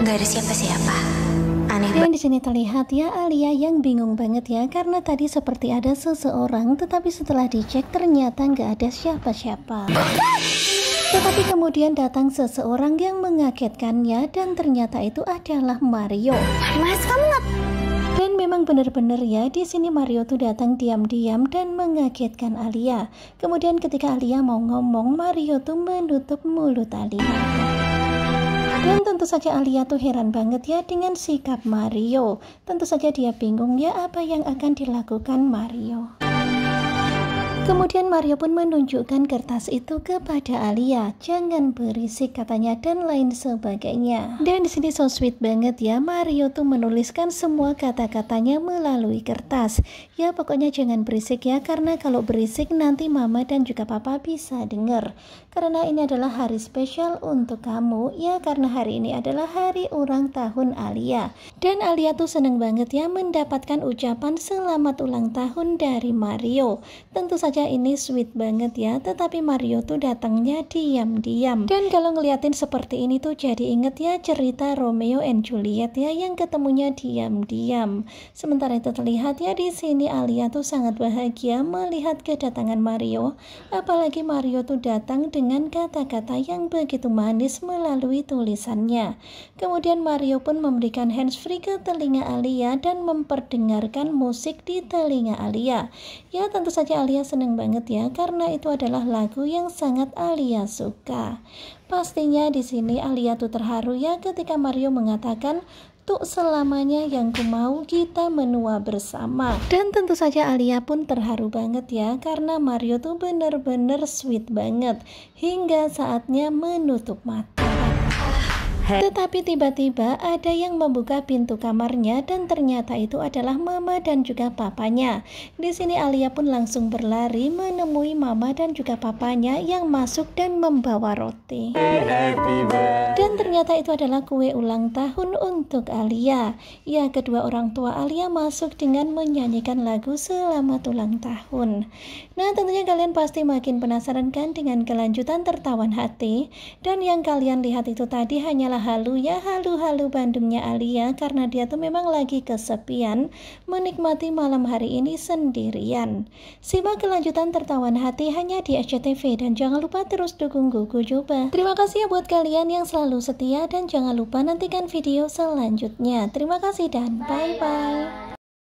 nggak ada siapa-siapa. Aneh yang di sini terlihat ya Alia yang bingung banget ya karena tadi seperti ada seseorang tetapi setelah dicek ternyata nggak ada siapa-siapa. Tetapi kemudian datang seseorang yang mengagetkannya dan ternyata itu adalah Mario. Mas kamu nggak dan memang benar-benar ya, di sini Mario tuh datang diam-diam dan mengagetkan Alia. Kemudian ketika Alia mau ngomong, Mario tuh menutup mulut Alia. Dan tentu saja Alia tuh heran banget ya dengan sikap Mario. Tentu saja dia bingung ya apa yang akan dilakukan Mario. Kemudian Mario pun menunjukkan kertas itu kepada Alia. Jangan berisik katanya dan lain sebagainya. Dan di sini so sweet banget ya. Mario tuh menuliskan semua kata-katanya melalui kertas. Ya pokoknya jangan berisik ya karena kalau berisik nanti mama dan juga papa bisa dengar. Karena ini adalah hari spesial untuk kamu ya karena hari ini adalah hari ulang tahun Alia. Dan Alia tuh seneng banget ya mendapatkan ucapan selamat ulang tahun dari Mario. Tentu saja Aida ini sweet banget ya, tetapi Mario tuh datangnya diam-diam. Dan kalau ngeliatin seperti ini tuh jadi inget ya cerita Romeo and Juliet ya yang ketemunya diam-diam. Sementara itu terlihat ya di sini Alia tuh sangat bahagia melihat kedatangan Mario, apalagi Mario tuh datang dengan kata-kata yang begitu manis melalui tulisannya. Kemudian Mario pun memberikan handsfree ke telinga Alia dan memperdengarkan musik di telinga Alia. Ya tentu saja Alia seneng banget ya karena itu adalah lagu yang sangat Alia suka. Pastinya di sini Alia tuh terharu ya ketika Mario mengatakan tuh selamanya yang ku mau kita menua bersama. Dan tentu saja Alia pun terharu banget ya karena Mario tuh bener-bener sweet banget hingga saatnya menutup mata. Tetapi tiba-tiba ada yang membuka pintu kamarnya dan ternyata itu adalah mama dan juga papanya. Di sini Alia pun langsung berlari menemui mama dan juga papanya yang masuk dan membawa roti. Dan ternyata itu adalah kue ulang tahun untuk Alia. Ya, kedua orang tua Alia masuk dengan menyanyikan lagu selamat ulang tahun. Nah, tentunya kalian pasti makin penasaran kan dengan kelanjutan tertawan hati dan yang kalian lihat itu tadi hanyalah halu ya halu-halu Bandungnya Alia karena dia tuh memang lagi kesepian menikmati malam hari ini sendirian. Simak kelanjutan tertawan hati hanya di SCTV dan jangan lupa terus dukung Gugu Joba. Terima kasih ya buat kalian yang selalu setia dan jangan lupa nantikan video selanjutnya. Terima kasih dan bye-bye.